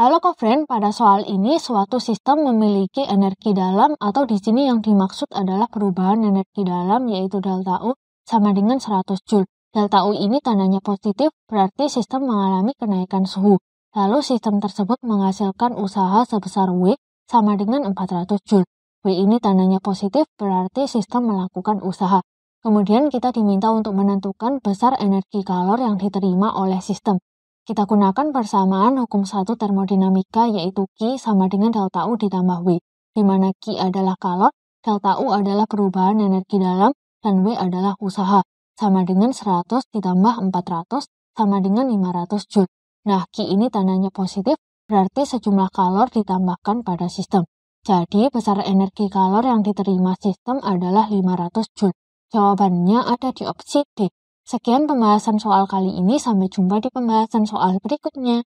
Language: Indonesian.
Halo friend? pada soal ini suatu sistem memiliki energi dalam atau di sini yang dimaksud adalah perubahan energi dalam yaitu delta U sama dengan 100 Joule. Delta U ini tandanya positif, berarti sistem mengalami kenaikan suhu. Lalu sistem tersebut menghasilkan usaha sebesar W sama dengan 400 Joule. W ini tandanya positif, berarti sistem melakukan usaha. Kemudian kita diminta untuk menentukan besar energi kalor yang diterima oleh sistem. Kita gunakan persamaan hukum satu termodinamika yaitu Q sama dengan delta U ditambah W, di mana Q adalah kalor, delta U adalah perubahan energi dalam, dan W adalah usaha, sama dengan 100 ditambah 400 sama dengan 500 Joule. Nah, Q ini tandanya positif, berarti sejumlah kalor ditambahkan pada sistem. Jadi, besar energi kalor yang diterima sistem adalah 500 Joule. Jawabannya ada di opsi D. Sekian pembahasan soal kali ini, sampai jumpa di pembahasan soal berikutnya.